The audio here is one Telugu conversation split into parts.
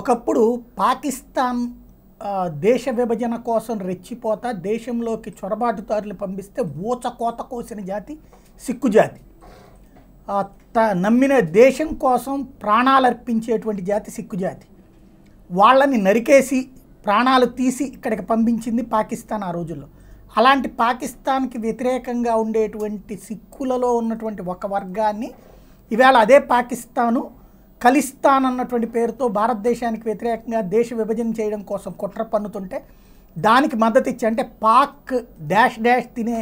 ఒకప్పుడు పాకిస్తాన్ దేశ విభజన కోసం రెచ్చిపోతా దేశంలోకి చొరబాటుదారులు పంపిస్తే ఊచకోత కోసిన జాతి సిక్కు జాతి త నమ్మిన దేశం కోసం ప్రాణాలర్పించేటువంటి జాతి సిక్కు జాతి వాళ్ళని నరికేసి ప్రాణాలు తీసి ఇక్కడికి పంపించింది పాకిస్తాన్ ఆ రోజుల్లో అలాంటి పాకిస్తాన్కి వ్యతిరేకంగా ఉండేటువంటి సిక్కులలో ఉన్నటువంటి ఒక వర్గాన్ని ఈవేళ అదే పాకిస్తాను ఖలిస్తాన్ అన్నటువంటి పేరుతో భారతదేశానికి వ్యతిరేకంగా దేశ విభజన చేయడం కోసం కుట్ర పన్నుతుంటే దానికి మద్దతు ఇచ్చి అంటే పాక్ డాష్ డాష్ తినే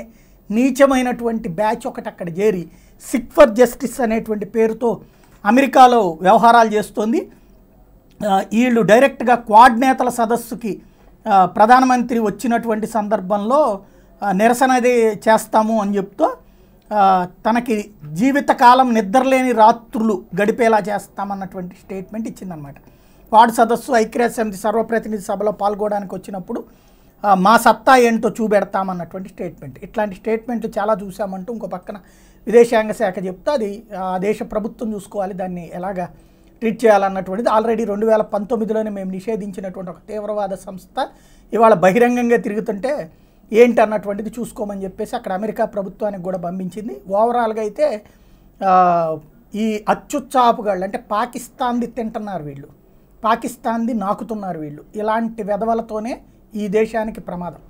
నీచమైనటువంటి బ్యాచ్ ఒకటి అక్కడ చేరి సిక్ ఫర్ జస్టిస్ అనేటువంటి పేరుతో అమెరికాలో వ్యవహారాలు చేస్తోంది వీళ్ళు డైరెక్ట్గా క్వాడ్ నేతల సదస్సుకి ప్రధానమంత్రి వచ్చినటువంటి సందర్భంలో నిరసన చేస్తాము అని చెప్తూ తనకి జీవితకాలం నిద్రలేని రాత్రులు గడిపేలా చేస్తామన్నటువంటి స్టేట్మెంట్ ఇచ్చిందనమాట వార్డు సదస్సు ఐక్యరాజ్య సమితి సర్వప్రతినిధి సభలో పాల్గొనడానికి వచ్చినప్పుడు మా సత్తా ఏంటో చూపెడతామన్నటువంటి స్టేట్మెంట్ ఇట్లాంటి స్టేట్మెంట్లు చాలా చూసామంటూ ఇంకో పక్కన విదేశాంగ శాఖ చెప్తే అది ఆ దేశ ప్రభుత్వం చూసుకోవాలి దాన్ని ఎలాగ ట్రీట్ చేయాలన్నటువంటిది ఆల్రెడీ రెండు వేల పంతొమ్మిదిలోనే మేము నిషేధించినటువంటి ఒక తీవ్రవాద సంస్థ ఇవాళ బహిరంగంగా తిరుగుతుంటే ఏంటి అన్నటువంటిది చూసుకోమని చెప్పేసి అక్కడ అమెరికా ప్రభుత్వానికి కూడా పంపించింది ఓవరాల్గా అయితే ఈ అచ్చుచ్చాపుగాళ్ళు అంటే పాకిస్తాన్ది తింటున్నారు వీళ్ళు పాకిస్తాన్ది నాకుతున్నారు వీళ్ళు ఇలాంటి వెధవలతోనే ఈ దేశానికి ప్రమాదం